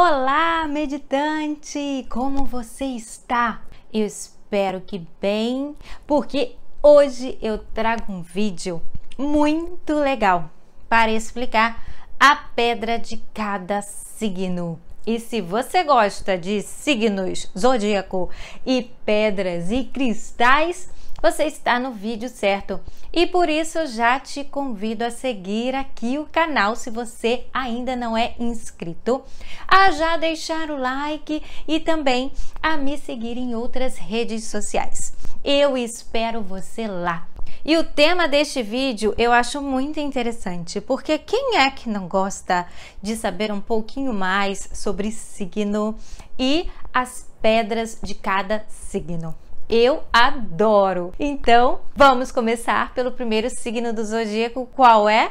Olá, meditante! Como você está? Eu espero que bem, porque hoje eu trago um vídeo muito legal para explicar a pedra de cada signo. E se você gosta de signos, zodíaco e pedras e cristais, você está no vídeo certo. E por isso eu já te convido a seguir aqui o canal se você ainda não é inscrito, a já deixar o like e também a me seguir em outras redes sociais. Eu espero você lá. E o tema deste vídeo eu acho muito interessante, porque quem é que não gosta de saber um pouquinho mais sobre signo e as pedras de cada signo? Eu adoro! Então, vamos começar pelo primeiro signo do zodíaco, qual é?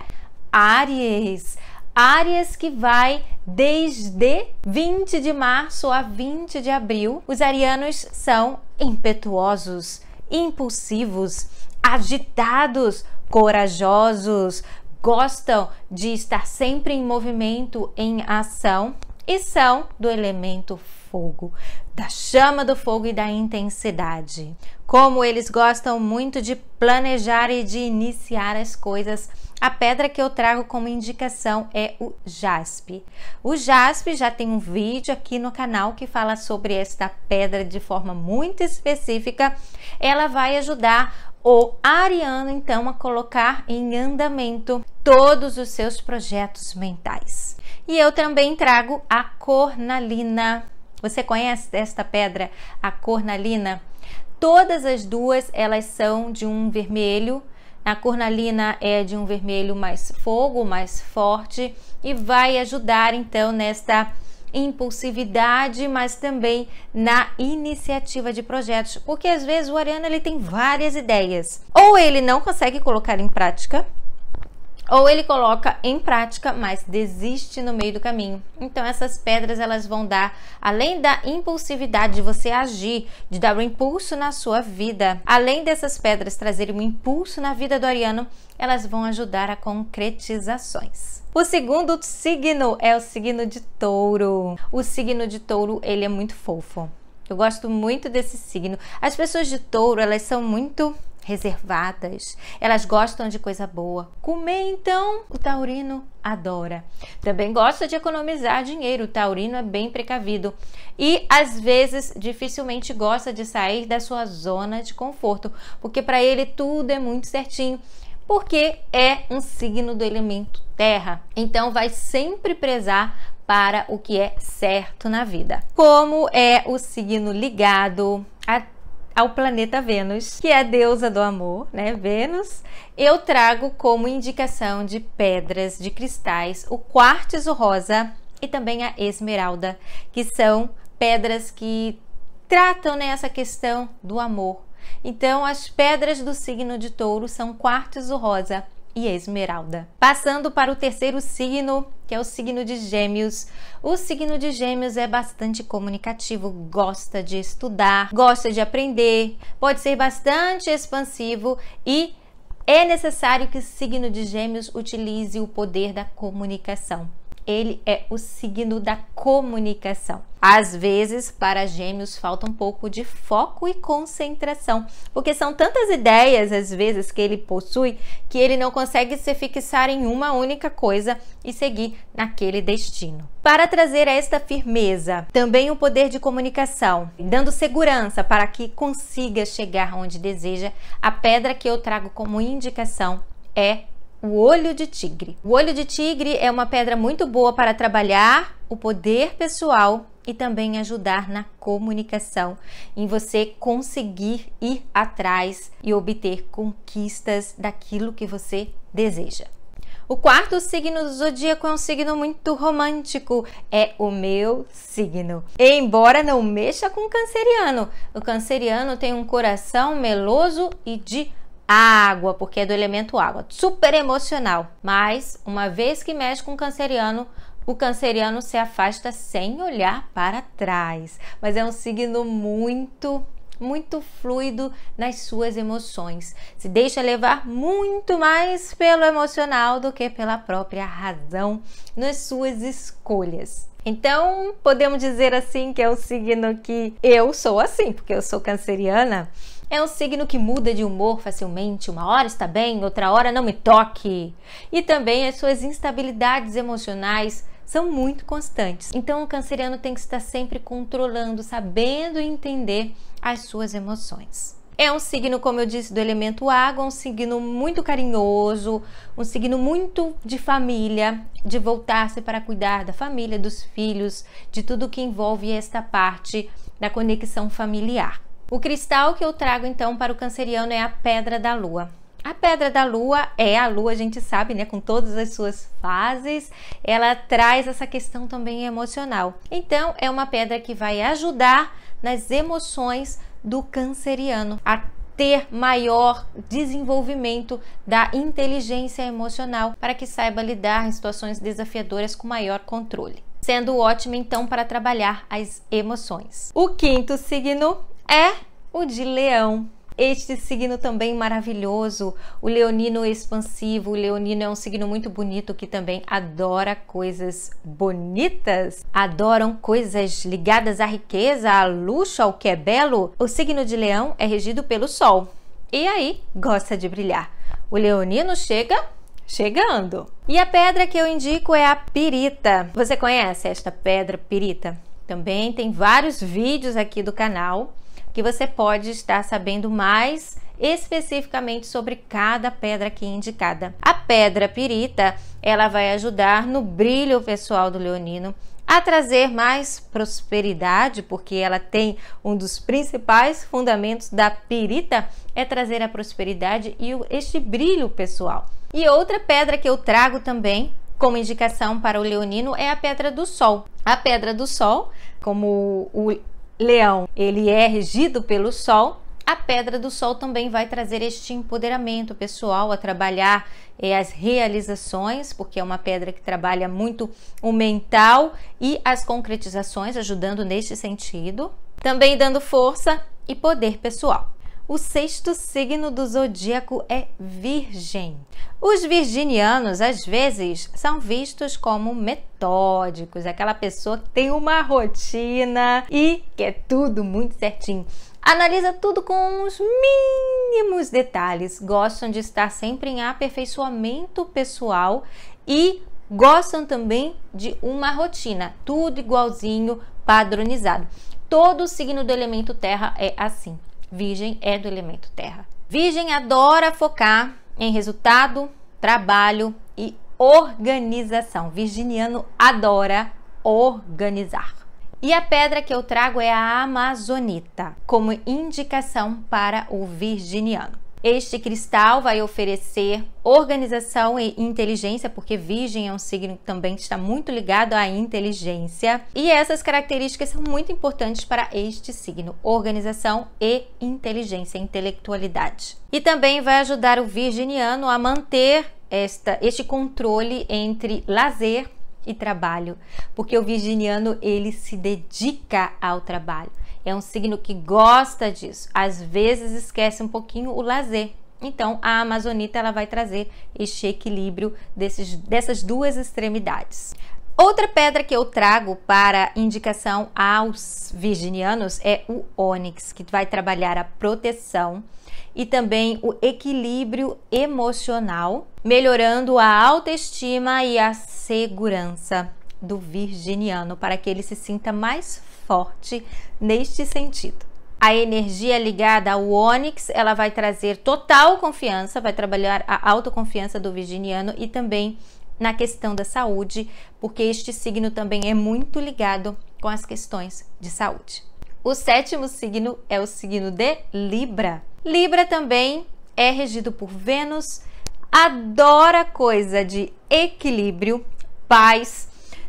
Aries. Áries que vai desde 20 de março a 20 de abril. Os arianos são impetuosos, impulsivos, agitados, corajosos, gostam de estar sempre em movimento, em ação e são do elemento fogo da chama do fogo e da intensidade. Como eles gostam muito de planejar e de iniciar as coisas, a pedra que eu trago como indicação é o jaspe. O jaspe já tem um vídeo aqui no canal que fala sobre esta pedra de forma muito específica. Ela vai ajudar o ariano então a colocar em andamento todos os seus projetos mentais. E eu também trago a cornalina você conhece esta pedra, a cornalina? Todas as duas elas são de um vermelho. A cornalina é de um vermelho mais fogo, mais forte e vai ajudar então nesta impulsividade, mas também na iniciativa de projetos, porque às vezes o Ariano ele tem várias ideias, ou ele não consegue colocar em prática, ou ele coloca em prática, mas desiste no meio do caminho. Então essas pedras elas vão dar, além da impulsividade de você agir, de dar um impulso na sua vida, além dessas pedras trazerem um impulso na vida do ariano, elas vão ajudar a concretizações. O segundo signo é o signo de touro. O signo de touro, ele é muito fofo. Eu gosto muito desse signo. As pessoas de touro, elas são muito reservadas, elas gostam de coisa boa. Comer, então, o taurino adora. Também gosta de economizar dinheiro, o taurino é bem precavido. E às vezes dificilmente gosta de sair da sua zona de conforto, porque para ele tudo é muito certinho porque é um signo do elemento terra. Então vai sempre prezar para o que é certo na vida. Como é o signo ligado a ao planeta Vênus, que é a deusa do amor, né? Vênus, eu trago como indicação de pedras, de cristais, o quartzo rosa e também a esmeralda, que são pedras que tratam né, questão do amor. Então, as pedras do signo de touro são quartzo rosa e esmeralda. Passando para o terceiro signo, que é o signo de Gêmeos. O signo de Gêmeos é bastante comunicativo, gosta de estudar, gosta de aprender, pode ser bastante expansivo e é necessário que o signo de Gêmeos utilize o poder da comunicação ele é o signo da comunicação. Às vezes, para gêmeos falta um pouco de foco e concentração, porque são tantas ideias às vezes que ele possui que ele não consegue se fixar em uma única coisa e seguir naquele destino. Para trazer esta firmeza, também o poder de comunicação, dando segurança para que consiga chegar onde deseja, a pedra que eu trago como indicação é o olho de tigre. O olho de tigre é uma pedra muito boa para trabalhar o poder pessoal e também ajudar na comunicação, em você conseguir ir atrás e obter conquistas daquilo que você deseja. O quarto signo do zodíaco é um signo muito romântico, é o meu signo. Embora não mexa com o canceriano, o canceriano tem um coração meloso e de água, porque é do elemento água. Super emocional. Mas, uma vez que mexe com o canceriano, o canceriano se afasta sem olhar para trás. Mas é um signo muito muito fluido nas suas emoções. Se deixa levar muito mais pelo emocional do que pela própria razão nas suas escolhas. Então, podemos dizer assim que é um signo que eu sou assim, porque eu sou canceriana é um signo que muda de humor facilmente, uma hora está bem, outra hora não me toque. E também as suas instabilidades emocionais são muito constantes. Então o canceriano tem que estar sempre controlando, sabendo entender as suas emoções. É um signo, como eu disse, do elemento água, um signo muito carinhoso, um signo muito de família, de voltar-se para cuidar da família, dos filhos, de tudo que envolve esta parte da conexão familiar. O cristal que eu trago então para o canceriano é a Pedra da Lua. A Pedra da Lua é a Lua, a gente sabe, né, com todas as suas fases, ela traz essa questão também emocional. Então, é uma pedra que vai ajudar nas emoções do canceriano a ter maior desenvolvimento da inteligência emocional para que saiba lidar em situações desafiadoras com maior controle sendo ótimo então para trabalhar as emoções. O quinto signo é o de leão. Este signo também maravilhoso, o leonino expansivo. O leonino é um signo muito bonito que também adora coisas bonitas, adoram coisas ligadas à riqueza, à luxo, ao que é belo. O signo de leão é regido pelo sol e aí gosta de brilhar. O leonino chega chegando. E a pedra que eu indico é a pirita. Você conhece esta pedra pirita? Também tem vários vídeos aqui do canal que você pode estar sabendo mais especificamente sobre cada pedra aqui indicada. A pedra pirita, ela vai ajudar no brilho pessoal do leonino, a trazer mais prosperidade, porque ela tem um dos principais fundamentos da pirita é trazer a prosperidade e este brilho pessoal. E outra pedra que eu trago também como indicação para o leonino é a pedra do sol. A pedra do sol, como o Leão, ele é regido pelo Sol. A pedra do Sol também vai trazer este empoderamento pessoal a trabalhar é, as realizações, porque é uma pedra que trabalha muito o mental e as concretizações, ajudando neste sentido. Também dando força e poder pessoal. O sexto signo do zodíaco é Virgem. Os virginianos, às vezes, são vistos como metódicos, aquela pessoa que tem uma rotina e quer é tudo muito certinho. Analisa tudo com os mínimos detalhes, gostam de estar sempre em aperfeiçoamento pessoal e gostam também de uma rotina, tudo igualzinho, padronizado. Todo signo do elemento terra é assim. Virgem é do elemento terra. Virgem adora focar em resultado, trabalho e organização. Virginiano adora organizar. E a pedra que eu trago é a amazonita, como indicação para o virginiano. Este cristal vai oferecer organização e inteligência, porque Virgem é um signo que também está muito ligado à inteligência. E essas características são muito importantes para este signo: organização e inteligência, intelectualidade. E também vai ajudar o virginiano a manter esta, este controle entre lazer e trabalho, porque o virginiano ele se dedica ao trabalho. É um signo que gosta disso. Às vezes esquece um pouquinho o lazer. Então, a amazonita ela vai trazer este equilíbrio desses, dessas duas extremidades. Outra pedra que eu trago para indicação aos virginianos é o ônix, que vai trabalhar a proteção e também o equilíbrio emocional, melhorando a autoestima e a segurança do virginiano para que ele se sinta mais forte neste sentido. A energia ligada ao Onix, ela vai trazer total confiança, vai trabalhar a autoconfiança do virginiano e também na questão da saúde, porque este signo também é muito ligado com as questões de saúde. O sétimo signo é o signo de Libra. Libra também é regido por Vênus, adora coisa de equilíbrio, paz,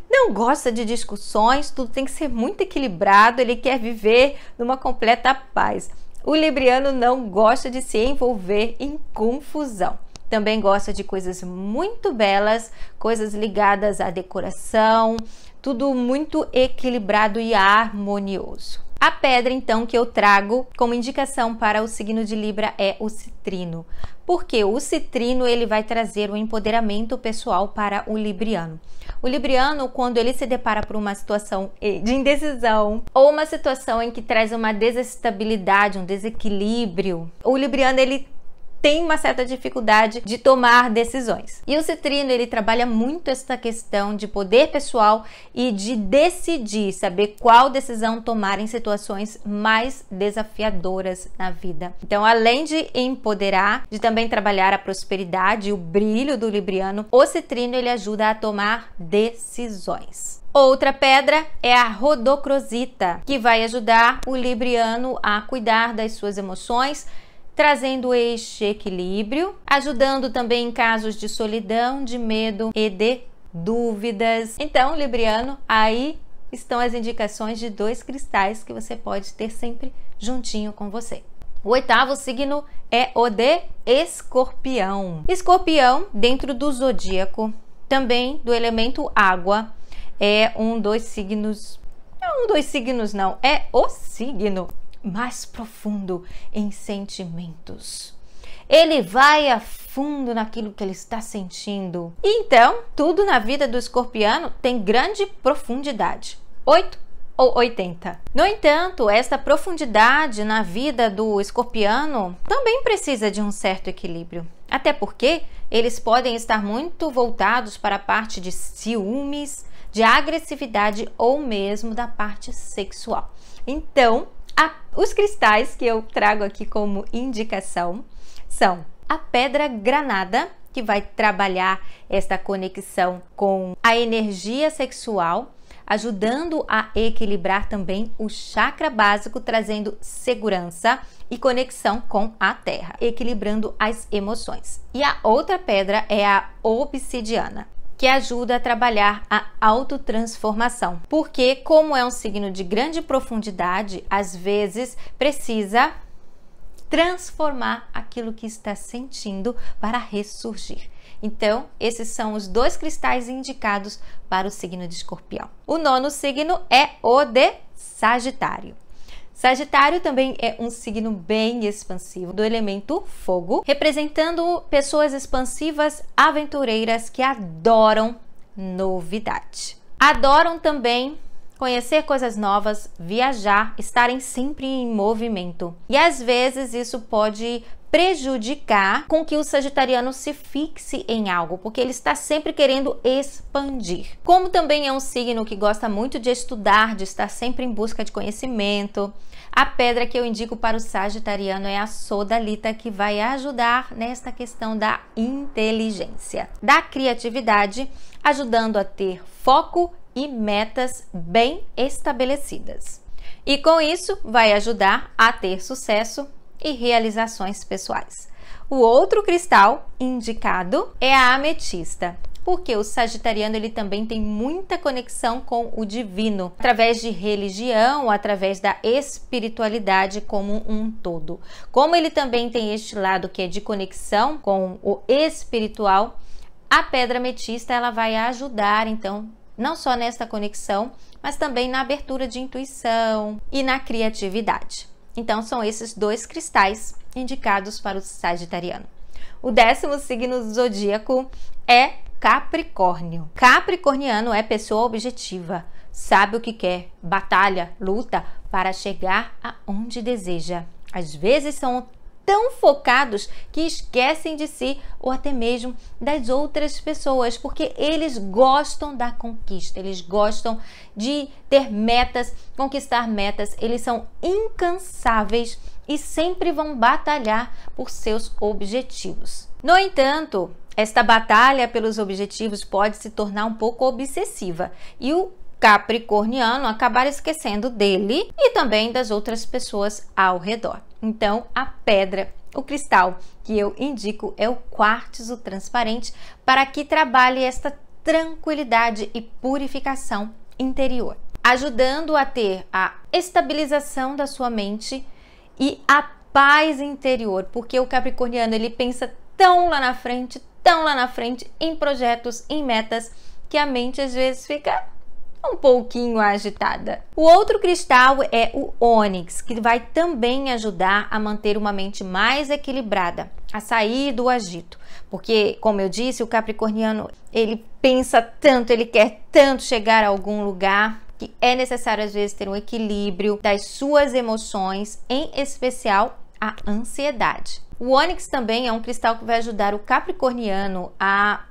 não gosta de discussões, tudo tem que ser muito equilibrado, ele quer viver numa completa paz. O libriano não gosta de se envolver em confusão. Também gosta de coisas muito belas, coisas ligadas à decoração, tudo muito equilibrado e harmonioso. A pedra, então, que eu trago como indicação para o signo de Libra é o citrino, porque o citrino ele vai trazer o um empoderamento pessoal para o libriano. O libriano, quando ele se depara por uma situação eh, de indecisão ou uma situação em que traz uma desestabilidade, um desequilíbrio, o libriano ele tem uma certa dificuldade de tomar decisões. E o Citrino ele trabalha muito essa questão de poder pessoal e de decidir, saber qual decisão tomar em situações mais desafiadoras na vida. Então, além de empoderar, de também trabalhar a prosperidade e o brilho do Libriano, o Citrino ele ajuda a tomar decisões. Outra pedra é a rodocrosita, que vai ajudar o Libriano a cuidar das suas emoções trazendo este equilíbrio, ajudando também em casos de solidão, de medo e de dúvidas. Então, Libriano, aí estão as indicações de dois cristais que você pode ter sempre juntinho com você. O oitavo signo é o de Escorpião. Escorpião, dentro do zodíaco, também do elemento água, é um dos signos. É um dos signos, não, é o signo mais profundo em sentimentos. Ele vai a fundo naquilo que ele está sentindo. Então, tudo na vida do escorpiano tem grande profundidade. 8 ou 80. No entanto, esta profundidade na vida do escorpiano também precisa de um certo equilíbrio. Até porque eles podem estar muito voltados para a parte de ciúmes, de agressividade ou mesmo da parte sexual. Então, os cristais que eu trago aqui como indicação são a pedra granada, que vai trabalhar esta conexão com a energia sexual, ajudando a equilibrar também o chakra básico, trazendo segurança e conexão com a terra, equilibrando as emoções. E a outra pedra é a obsidiana que ajuda a trabalhar a autotransformação. Porque, como é um signo de grande profundidade, às vezes precisa transformar aquilo que está sentindo para ressurgir. Então, esses são os dois cristais indicados para o signo de escorpião. O nono signo é o de Sagitário. Sagitário também é um signo bem expansivo do elemento fogo, representando pessoas expansivas, aventureiras que adoram novidade. Adoram também conhecer coisas novas, viajar, estarem sempre em movimento. E às vezes isso pode prejudicar com que o sagitariano se fixe em algo, porque ele está sempre querendo expandir. Como também é um signo que gosta muito de estudar, de estar sempre em busca de conhecimento, a pedra que eu indico para o sagitariano é a sodalita, que vai ajudar nesta questão da inteligência, da criatividade, ajudando a ter foco e metas bem estabelecidas. E com isso, vai ajudar a ter sucesso e realizações pessoais. O outro cristal indicado é a ametista porque o sagitariano ele também tem muita conexão com o divino, através de religião, através da espiritualidade como um todo. Como ele também tem este lado que é de conexão com o espiritual, a pedra ametista ela vai ajudar então não só nesta conexão, mas também na abertura de intuição e na criatividade. Então são esses dois cristais indicados para o sagitariano. O décimo signo do zodíaco é Capricórnio. Capricorniano é pessoa objetiva, sabe o que quer, batalha, luta para chegar aonde deseja. Às vezes são tão focados que esquecem de si ou até mesmo das outras pessoas, porque eles gostam da conquista, eles gostam de ter metas, conquistar metas, eles são incansáveis e sempre vão batalhar por seus objetivos. No entanto, esta batalha pelos objetivos pode se tornar um pouco obsessiva e o capricorniano acabar esquecendo dele e também das outras pessoas ao redor. Então, a pedra, o cristal que eu indico é o quartzo transparente para que trabalhe esta tranquilidade e purificação interior, ajudando a ter a estabilização da sua mente e a paz interior, porque o capricorniano ele pensa tão lá na frente, tão lá na frente em projetos, em metas, que a mente às vezes fica um pouquinho agitada. O outro cristal é o ônix, que vai também ajudar a manter uma mente mais equilibrada, a sair do agito. Porque, como eu disse, o capricorniano, ele pensa tanto, ele quer tanto chegar a algum lugar, que é necessário às vezes ter um equilíbrio das suas emoções, em especial a ansiedade. O ônix também é um cristal que vai ajudar o capricorniano a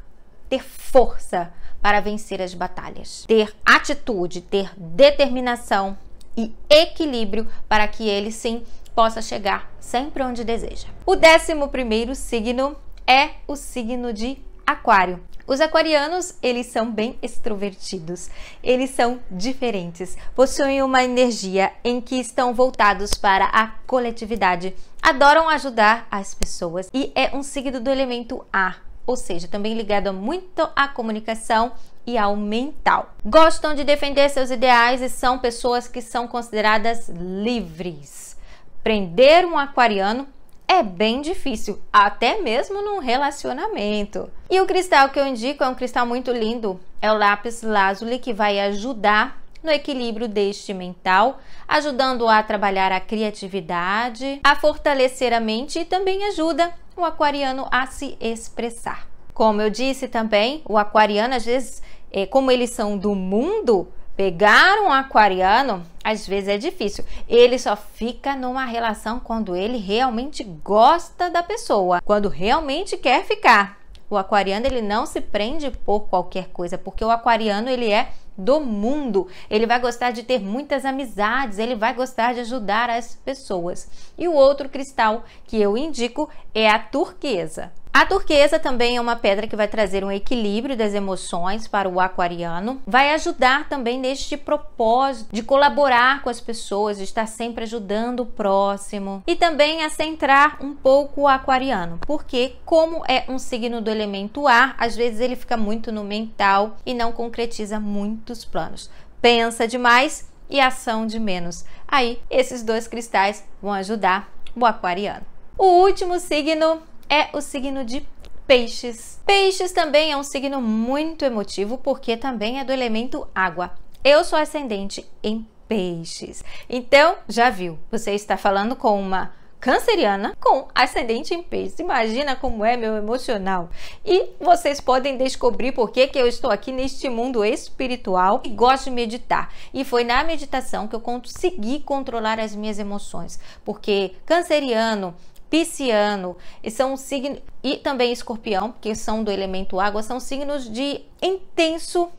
ter força para vencer as batalhas, ter atitude, ter determinação e equilíbrio para que ele sim possa chegar sempre onde deseja. O décimo primeiro signo é o signo de Aquário. Os aquarianos, eles são bem extrovertidos, eles são diferentes, possuem uma energia em que estão voltados para a coletividade, adoram ajudar as pessoas e é um signo do elemento ar, ou seja, também ligado muito à comunicação e ao mental. Gostam de defender seus ideais e são pessoas que são consideradas livres. Prender um aquariano é bem difícil, até mesmo num relacionamento. E o cristal que eu indico é um cristal muito lindo, é o lápis lazuli que vai ajudar no equilíbrio deste mental, ajudando a trabalhar a criatividade, a fortalecer a mente e também ajuda o aquariano a se expressar. Como eu disse também, o aquariano às vezes, é, como eles são do mundo, Pegar um aquariano às vezes é difícil. Ele só fica numa relação quando ele realmente gosta da pessoa, quando realmente quer ficar. O aquariano ele não se prende por qualquer coisa, porque o aquariano ele é do mundo. Ele vai gostar de ter muitas amizades, ele vai gostar de ajudar as pessoas. E o outro cristal que eu indico é a turquesa. A turquesa também é uma pedra que vai trazer um equilíbrio das emoções para o aquariano, vai ajudar também neste propósito de colaborar com as pessoas, de estar sempre ajudando o próximo e também a centrar um pouco o aquariano, porque como é um signo do elemento ar, às vezes ele fica muito no mental e não concretiza muitos planos. Pensa demais e ação de menos. Aí, esses dois cristais vão ajudar o aquariano. O último signo é o signo de Peixes. Peixes também é um signo muito emotivo porque também é do elemento água. Eu sou ascendente em Peixes. Então, já viu, você está falando com uma canceriana com ascendente em peixes. Imagina como é meu emocional. E vocês podem descobrir por que, que eu estou aqui neste mundo espiritual e gosto de meditar. E foi na meditação que eu consegui controlar as minhas emoções, porque canceriano Pisciano e são signo e também Escorpião, porque são do elemento água, são signos de intenso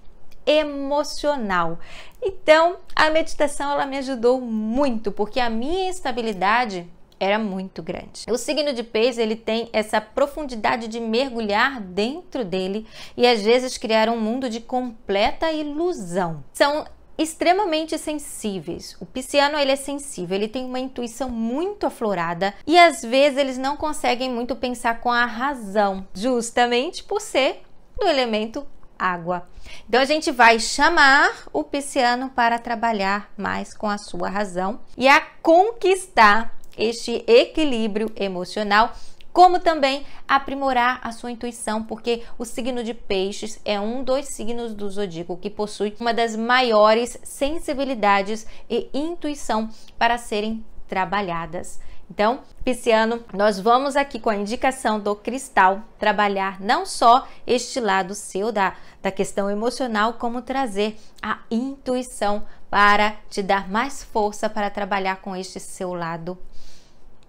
emocional. Então, a meditação ela me ajudou muito, porque a minha instabilidade era muito grande. O signo de peixe, ele tem essa profundidade de mergulhar dentro dele e às vezes criar um mundo de completa ilusão. São extremamente sensíveis. O pisciano ele é sensível, ele tem uma intuição muito aflorada e às vezes eles não conseguem muito pensar com a razão, justamente por ser do elemento água. Então a gente vai chamar o pisciano para trabalhar mais com a sua razão e a conquistar este equilíbrio emocional como também aprimorar a sua intuição, porque o signo de Peixes é um dos signos do zodíaco que possui uma das maiores sensibilidades e intuição para serem trabalhadas. Então, Pisciano, nós vamos aqui com a indicação do cristal trabalhar não só este lado seu da, da questão emocional, como trazer a intuição para te dar mais força para trabalhar com este seu lado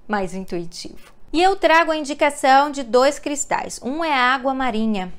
mais intuitivo. E eu trago a indicação de dois cristais. Um é água marinha.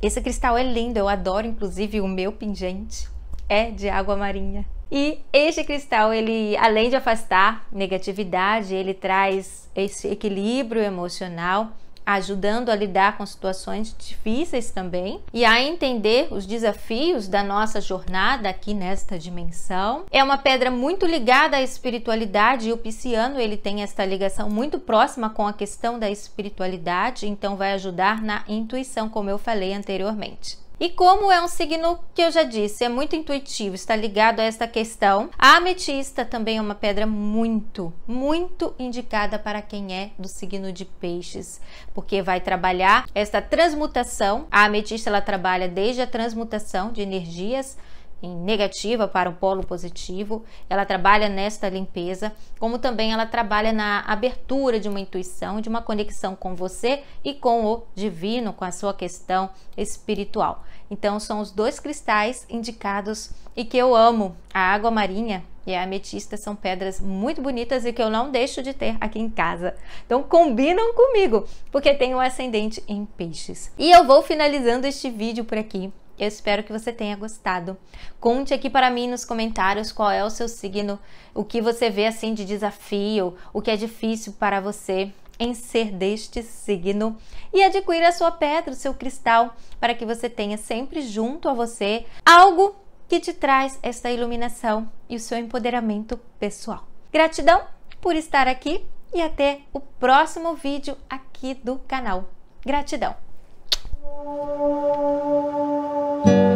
Esse cristal é lindo, eu adoro inclusive o meu pingente é de água marinha. E este cristal, ele além de afastar negatividade, ele traz esse equilíbrio emocional ajudando a lidar com situações difíceis também e a entender os desafios da nossa jornada aqui nesta dimensão. É uma pedra muito ligada à espiritualidade e o pisciano ele tem esta ligação muito próxima com a questão da espiritualidade, então vai ajudar na intuição, como eu falei anteriormente. E como é um signo que eu já disse, é muito intuitivo, está ligado a esta questão, a ametista também é uma pedra muito, muito indicada para quem é do signo de peixes, porque vai trabalhar esta transmutação. A ametista ela trabalha desde a transmutação de energias em negativa para o polo positivo, ela trabalha nesta limpeza, como também ela trabalha na abertura de uma intuição, de uma conexão com você e com o divino, com a sua questão espiritual. Então são os dois cristais indicados e que eu amo, a água marinha e a ametista são pedras muito bonitas e que eu não deixo de ter aqui em casa. Então combinam comigo, porque tem um ascendente em peixes. E eu vou finalizando este vídeo por aqui. Eu espero que você tenha gostado. Conte aqui para mim nos comentários qual é o seu signo, o que você vê assim de desafio, o que é difícil para você em ser deste signo e adquira a sua pedra, o seu cristal, para que você tenha sempre junto a você algo que te traz esta iluminação e o seu empoderamento pessoal. Gratidão por estar aqui e até o próximo vídeo aqui do canal. Gratidão! thank you